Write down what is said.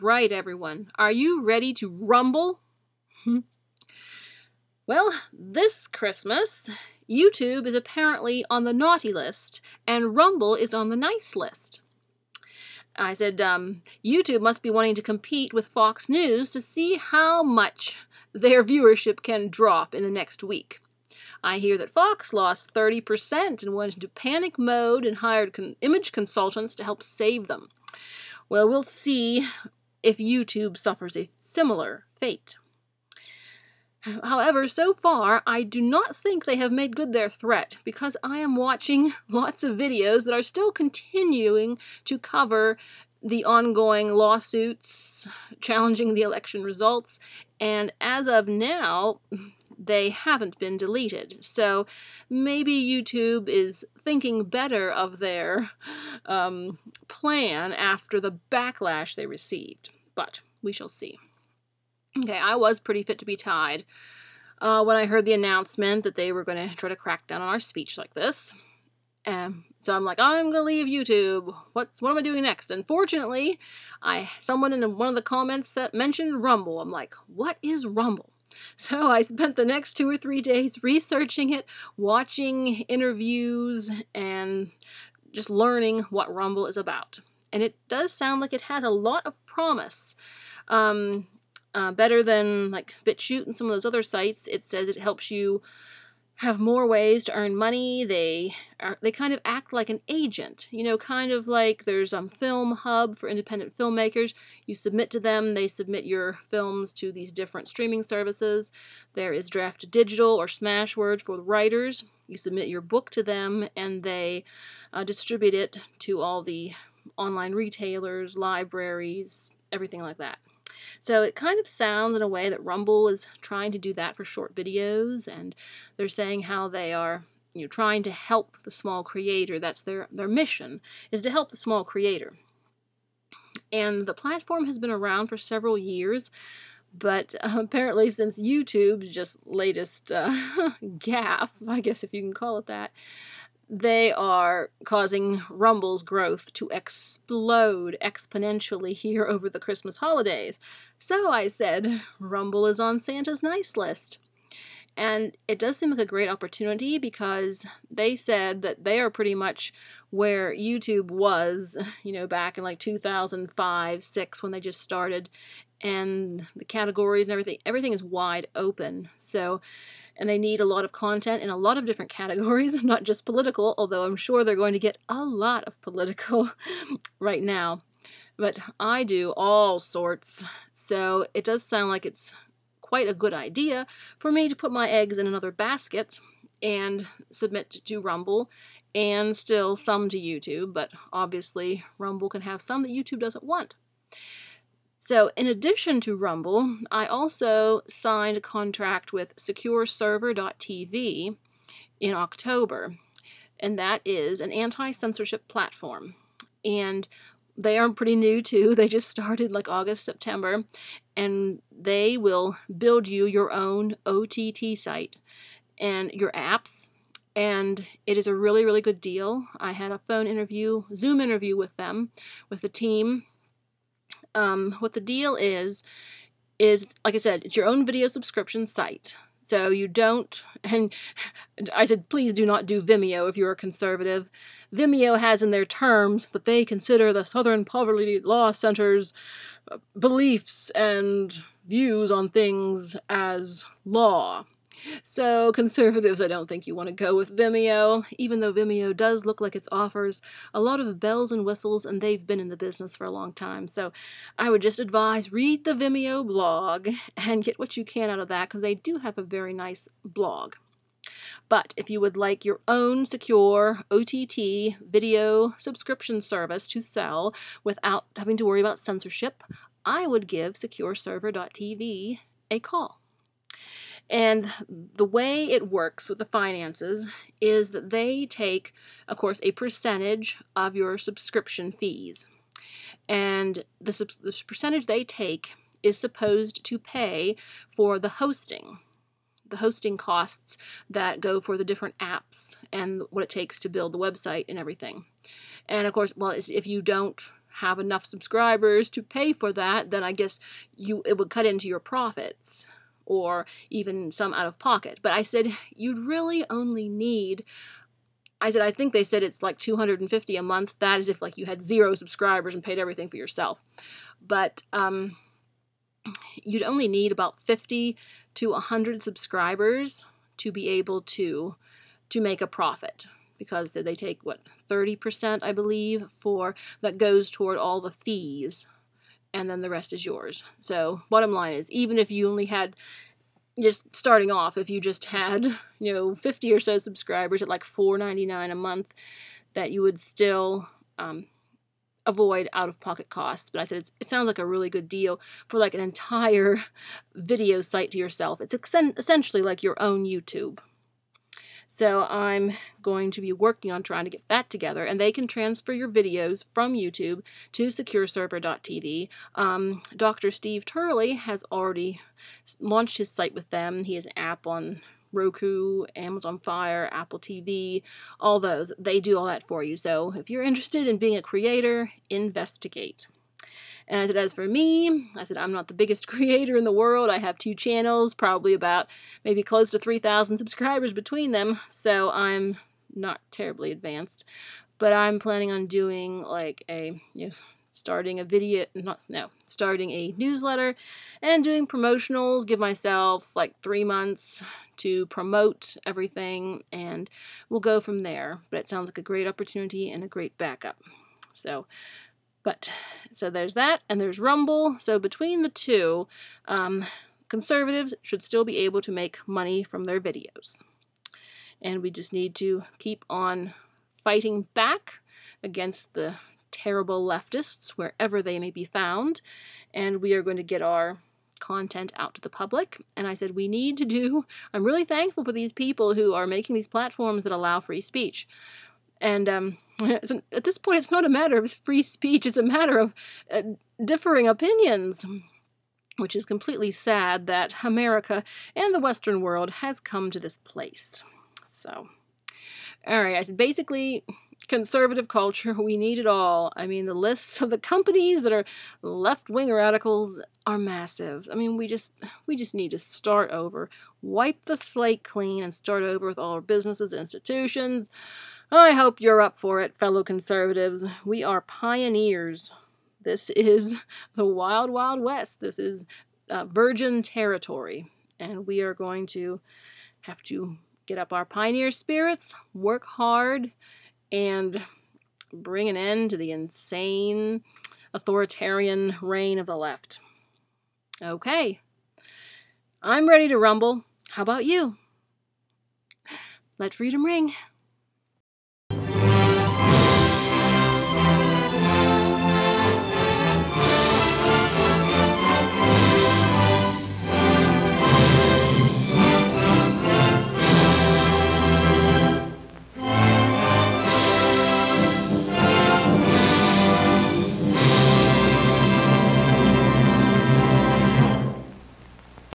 Right, everyone, are you ready to rumble? well, this Christmas, YouTube is apparently on the naughty list and Rumble is on the nice list. I said, um, YouTube must be wanting to compete with Fox News to see how much their viewership can drop in the next week. I hear that Fox lost 30% and went into panic mode and hired con image consultants to help save them. Well, we'll see if YouTube suffers a similar fate. However, so far, I do not think they have made good their threat because I am watching lots of videos that are still continuing to cover the ongoing lawsuits challenging the election results. And as of now, they haven't been deleted. So maybe YouTube is thinking better of their um, plan after the backlash they received. But we shall see. Okay, I was pretty fit to be tied uh, when I heard the announcement that they were going to try to crack down on our speech like this. Um, so I'm like, I'm gonna leave YouTube. What's what am I doing next? Unfortunately, I someone in one of the comments mentioned Rumble. I'm like, what is Rumble? So I spent the next two or three days researching it, watching interviews, and just learning what Rumble is about. And it does sound like it has a lot of promise. Um, uh, better than like BitChute and some of those other sites, it says it helps you have more ways to earn money. They are, they kind of act like an agent, you know, kind of like there's a um, film hub for independent filmmakers. You submit to them, they submit your films to these different streaming services. There is Draft Digital or Smashwords for writers. You submit your book to them, and they uh, distribute it to all the online retailers, libraries, everything like that. So it kind of sounds in a way that Rumble is trying to do that for short videos, and they're saying how they are you know, trying to help the small creator. That's their, their mission, is to help the small creator. And the platform has been around for several years, but apparently since YouTube's just latest uh, gaffe, I guess if you can call it that, they are causing Rumble's growth to explode exponentially here over the Christmas holidays. So I said, Rumble is on Santa's nice list. And it does seem like a great opportunity because they said that they are pretty much where YouTube was, you know, back in like 2005, 6 when they just started and the categories and everything everything is wide open. So and they need a lot of content in a lot of different categories, not just political, although I'm sure they're going to get a lot of political right now. But I do all sorts, so it does sound like it's quite a good idea for me to put my eggs in another basket and submit to Rumble and still some to YouTube, but obviously Rumble can have some that YouTube doesn't want. So, in addition to Rumble, I also signed a contract with SecureServer.tv in October, and that is an anti censorship platform. And they are pretty new too. They just started like August, September, and they will build you your own OTT site and your apps. And it is a really, really good deal. I had a phone interview, Zoom interview with them, with the team, um, what the deal is is like I said, it's your own video subscription site. So you don't, and I said, please do not do Vimeo if you're a conservative. Vimeo has in their terms that they consider the Southern Poverty Law Center's uh, beliefs and views on things as law. So, conservatives, I don't think you want to go with Vimeo, even though Vimeo does look like it offers a lot of bells and whistles, and they've been in the business for a long time. So, I would just advise read the Vimeo blog and get what you can out of that because they do have a very nice blog. But if you would like your own secure OTT video subscription service to sell without having to worry about censorship, I would give secureserver.tv a call. And the way it works with the finances is that they take, of course, a percentage of your subscription fees. And the, the percentage they take is supposed to pay for the hosting, the hosting costs that go for the different apps and what it takes to build the website and everything. And of course, well, if you don't have enough subscribers to pay for that, then I guess you it would cut into your profits or even some out of pocket. But I said, you'd really only need I said, I think they said it's like 250 a month. That is if like you had zero subscribers and paid everything for yourself. But um, you'd only need about 50 to 100 subscribers to be able to to make a profit because they take what 30% I believe for that goes toward all the fees and then the rest is yours. So, bottom line is, even if you only had just starting off, if you just had, you know, 50 or so subscribers at like $4.99 a month, that you would still um, avoid out of pocket costs. But I said it sounds like a really good deal for like an entire video site to yourself. It's ex- essentially like your own YouTube. So I'm going to be working on trying to get that together, and they can transfer your videos from YouTube to secureserver.tv. Um, Dr. Steve Turley has already launched his site with them. He has an app on Roku, Amazon Fire, Apple TV, all those. They do all that for you. So if you're interested in being a creator, investigate. And I said, as for me, I said, I'm not the biggest creator in the world. I have two channels, probably about maybe close to 3,000 subscribers between them. So I'm not terribly advanced, but I'm planning on doing like a, you know, starting a video, not, no, starting a newsletter and doing promotionals, give myself like three months to promote everything and we'll go from there. But it sounds like a great opportunity and a great backup. So but so there's that, and there's Rumble. So between the two, um, conservatives should still be able to make money from their videos. And we just need to keep on fighting back against the terrible leftists wherever they may be found. And we are going to get our content out to the public. And I said, we need to do, I'm really thankful for these people who are making these platforms that allow free speech. And um, at this point, it's not a matter of free speech, it's a matter of uh, differing opinions. Which is completely sad that America and the Western world has come to this place. So, all right, basically conservative culture, we need it all. I mean, the lists of the companies that are left-wing radicals are massive. I mean, we just we just need to start over, wipe the slate clean and start over with all our businesses, institutions, I hope you're up for it, fellow conservatives. We are pioneers. This is the wild, wild west. This is uh, virgin territory. And we are going to have to get up our pioneer spirits, work hard, and bring an end to the insane authoritarian reign of the left. Okay. I'm ready to rumble. How about you? Let freedom ring.